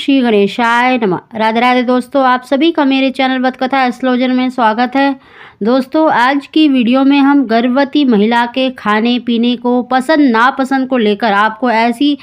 श्री गणेशाय नमः राधे राधे दोस्तों आप सभी का मेरे चैनल बतकथा एस्लोजन में स्वागत है दोस्तों आज की वीडियो में हम गर्भवती महिला के खाने पीने को पसंद नापसंद को लेकर आपको ऐसी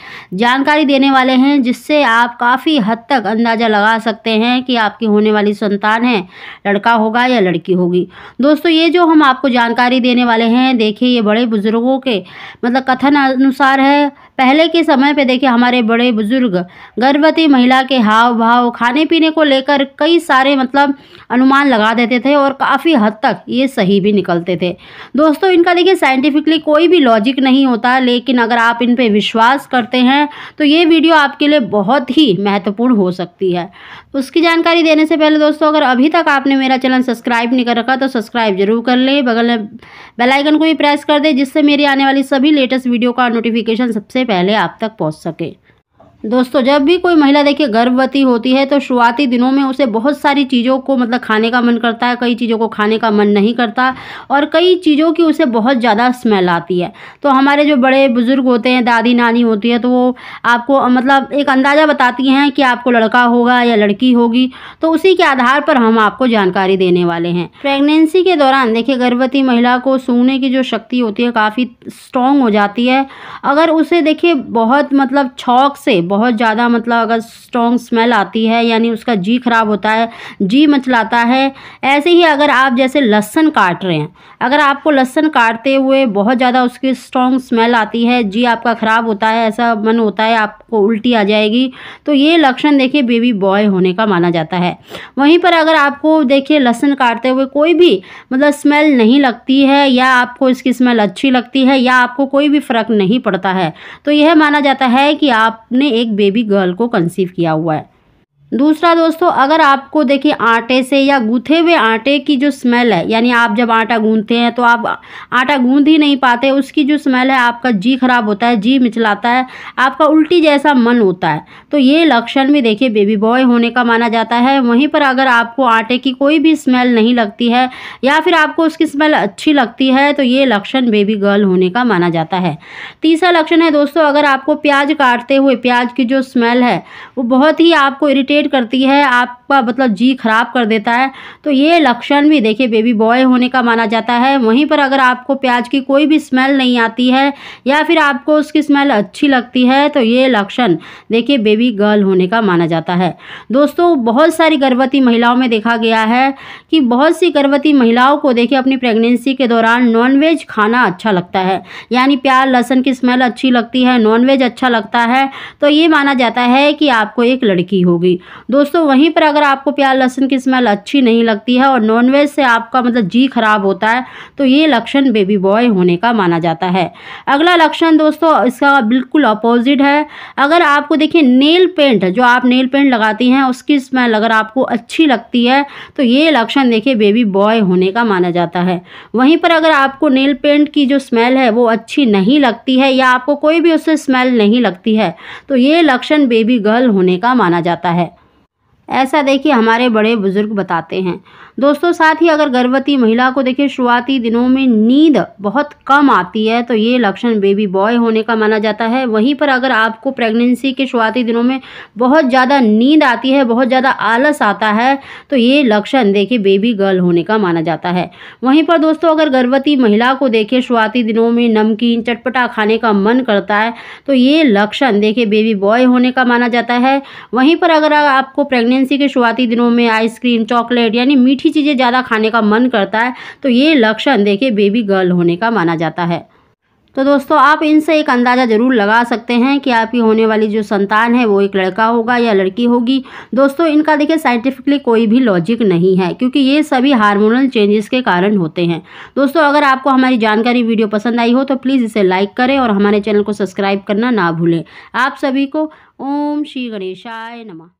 जानकारी देने वाले हैं जिससे आप काफ़ी हद तक अंदाज़ा लगा सकते हैं कि आपकी होने वाली संतान है लड़का होगा या लड़की होगी दोस्तों ये जो हम आपको जानकारी देने वाले हैं देखिए ये बड़े बुज़ुर्गों के मतलब कथन अनुसार है पहले के समय पर देखिए हमारे बड़े बुज़ुर्ग गर्भवती महिला महिला के हाव भाव खाने पीने को लेकर कई सारे मतलब अनुमान लगा देते थे और काफ़ी हद तक ये सही भी निकलते थे दोस्तों इनका देखिए साइंटिफिकली कोई भी लॉजिक नहीं होता लेकिन अगर आप इन पर विश्वास करते हैं तो ये वीडियो आपके लिए बहुत ही महत्वपूर्ण हो सकती है उसकी जानकारी देने से पहले दोस्तों अगर अभी तक आपने मेरा चैनल सब्सक्राइब नहीं कर रखा तो सब्सक्राइब जरूर कर लें बगल में बेलाइकन को भी प्रेस कर दें जिससे मेरी आने वाली सभी लेटेस्ट वीडियो का नोटिफिकेशन सबसे पहले आप तक पहुँच सके दोस्तों जब भी कोई महिला देखिए गर्भवती होती है तो शुरुआती दिनों में उसे बहुत सारी चीज़ों को मतलब खाने का मन करता है कई चीज़ों को खाने का मन नहीं करता और कई चीज़ों की उसे बहुत ज़्यादा स्मेल आती है तो हमारे जो बड़े बुज़ुर्ग होते हैं दादी नानी होती है तो वो आपको मतलब एक अंदाज़ा बताती हैं कि आपको लड़का होगा या लड़की होगी तो उसी के आधार पर हम आपको जानकारी देने वाले हैं प्रेगनेंसी के दौरान देखिए गर्भवती महिला को सूंघने की जो शक्ति होती है काफ़ी स्ट्रॉन्ग हो जाती है अगर उसे देखिए बहुत मतलब शौक से बहुत बहुत ज़्यादा मतलब अगर स्ट्रॉन्ग स्मेल आती है यानी उसका जी खराब होता है जी मचलाता है ऐसे ही अगर आप जैसे लहसन काट रहे हैं अगर आपको लहसन काटते हुए बहुत ज़्यादा उसकी स्ट्रॉन्ग स्मेल आती है जी आपका ख़राब होता है ऐसा मन होता है आपको उल्टी आ जाएगी तो ये लक्षण देखिए बेबी बॉय होने का माना जाता है वहीं पर अगर आपको देखिए लहसन काटते हुए कोई भी मतलब स्मेल नहीं लगती है या आपको इसकी स्मेल अच्छी लगती है या आपको कोई भी फ़र्क नहीं पड़ता है तो यह माना जाता है कि आपने एक एक बेबी गर्ल को कंसीव किया हुआ है। दूसरा दोस्तों अगर आपको देखिए आटे से या गूंथे हुए आटे की जो स्मेल है यानी आप जब आटा गूँथते हैं तो आप आटा गूँथ ही नहीं पाते उसकी जो स्मेल है आपका जी खराब होता है जी मिचलाता है आपका उल्टी जैसा मन होता है तो ये लक्षण भी देखिए बेबी बॉय होने का माना जाता है वहीं पर अगर आपको आटे की कोई भी स्मेल नहीं लगती है या फिर आपको उसकी स्मेल अच्छी लगती है तो ये लक्षण बेबी गर्ल होने का माना जाता है तीसरा लक्षण है दोस्तों अगर आपको प्याज काटते हुए प्याज की जो स्मेल है वो बहुत ही आपको इरीटेट इरिटेट करती है आपका मतलब जी खराब कर देता है तो ये लक्षण भी देखिए बेबी बॉय होने का माना जाता है वहीं पर अगर आपको प्याज की कोई भी स्मेल नहीं आती है या फिर आपको उसकी स्मेल अच्छी लगती है तो ये लक्षण देखिए बेबी गर्ल होने का माना जाता है दोस्तों बहुत सारी गर्भवती महिलाओं में देखा गया है कि बहुत सी गर्भवती महिलाओं को देखिए अपनी प्रेगनेंसी के दौरान नॉनवेज खाना अच्छा लगता है यानी प्याज लहसन की स्मेल अच्छी लगती है नॉनवेज अच्छा लगता है तो ये माना जाता है कि आपको एक लड़की होगी दोस्तों वहीं पर अगर आपको प्याज लहसुन की स्मेल अच्छी नहीं लगती है और नॉनवेज से आपका मतलब जी खराब होता है तो ये लक्षण बेबी बॉय होने का माना जाता है अगला लक्षण दोस्तों इसका बिल्कुल अपोजिट है अगर आपको देखिए नेल पेंट जो आप नेल पेंट लगाती हैं उसकी स्मेल अगर आपको अच्छी लगती है तो ये लक्षण देखिए बेबी बॉय होने का माना जाता है वहीं पर अगर आपको नेल पेंट की जो स्मेल है वो अच्छी नहीं लगती है या आपको कोई भी उससे स्मेल नहीं लगती है तो ये लक्षण बेबी गर्ल होने का माना जाता है ऐसा देखिए हमारे बड़े बुज़ुर्ग बताते हैं दोस्तों साथ ही अगर गर्भवती महिला को देखिए शुरुआती दिनों में नींद बहुत कम आती है तो ये लक्षण बेबी बॉय होने का माना जाता है वहीं पर अगर आपको प्रेगनेंसी के शुरुआती दिनों में बहुत ज़्यादा नींद आती है बहुत ज़्यादा आलस आता है तो ये लक्षण देखिए बेबी गर्ल होने का माना जाता है वहीं पर दोस्तों अगर गर्भवती महिला को देखिए शुरुआती दिनों में नमकीन चटपटा खाने का मन करता है तो ये लक्षण देखिए बेबी बॉय होने का माना जाता है वहीं पर अगर आपको प्रेगनेंसी प्रेगनेंसी के शुरुआती दिनों में आइसक्रीम चॉकलेट यानी मीठी चीज़ें ज़्यादा खाने का मन करता है तो ये लक्षण देखिए बेबी गर्ल होने का माना जाता है तो दोस्तों आप इनसे एक अंदाज़ा ज़रूर लगा सकते हैं कि आपकी होने वाली जो संतान है वो एक लड़का होगा या लड़की होगी दोस्तों इनका देखिए साइंटिफिकली कोई भी लॉजिक नहीं है क्योंकि ये सभी हार्मोनल चेंजेस के कारण होते हैं दोस्तों अगर आपको हमारी जानकारी वीडियो पसंद आई हो तो प्लीज़ इसे लाइक करें और हमारे चैनल को सब्सक्राइब करना ना भूलें आप सभी को ओम श्री गणेशाय नमा